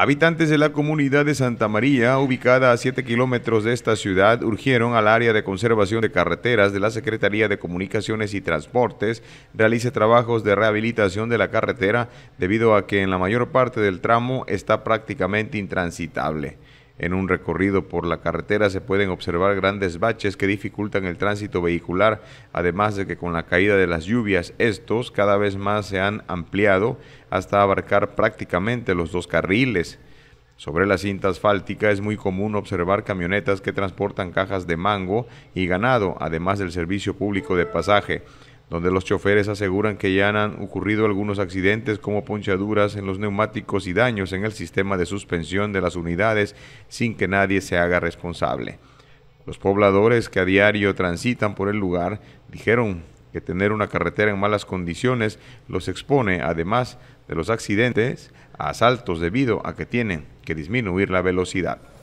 Habitantes de la comunidad de Santa María, ubicada a 7 kilómetros de esta ciudad, urgieron al área de conservación de carreteras de la Secretaría de Comunicaciones y Transportes realice trabajos de rehabilitación de la carretera debido a que en la mayor parte del tramo está prácticamente intransitable. En un recorrido por la carretera se pueden observar grandes baches que dificultan el tránsito vehicular, además de que con la caída de las lluvias estos cada vez más se han ampliado hasta abarcar prácticamente los dos carriles. Sobre la cinta asfáltica es muy común observar camionetas que transportan cajas de mango y ganado, además del servicio público de pasaje donde los choferes aseguran que ya han ocurrido algunos accidentes como ponchaduras en los neumáticos y daños en el sistema de suspensión de las unidades sin que nadie se haga responsable. Los pobladores que a diario transitan por el lugar dijeron que tener una carretera en malas condiciones los expone, además de los accidentes, a asaltos debido a que tienen que disminuir la velocidad.